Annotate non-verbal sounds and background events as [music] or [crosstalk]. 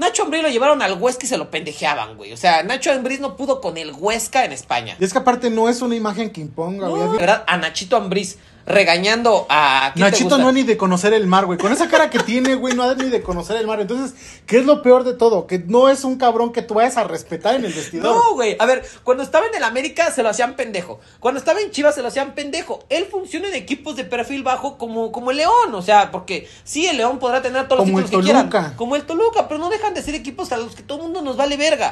Nacho Ambriz lo llevaron al Huesca y se lo pendejeaban, güey. O sea, Nacho Ambriz no pudo con el Huesca en España. Y es que aparte no es una imagen que imponga, güey. verdad, a Nachito Ambriz regañando a. Nachito no ha ni de conocer el mar, güey. Con esa cara que [laughs] tiene, güey, no ha ni de conocer el mar. Entonces, ¿qué es lo peor de todo? Que no es un cabrón que tú vayas a respetar en el vestidor. No, güey. A ver, cuando estaba en el América se lo hacían pendejo. Cuando estaba en Chivas se lo hacían pendejo. Él funciona en equipos de perfil bajo como, como el León. O sea, porque sí, el León podrá tener todos los títulos Como el Toluca, pero no dejan de ser equipos a los que todo el mundo nos vale verga.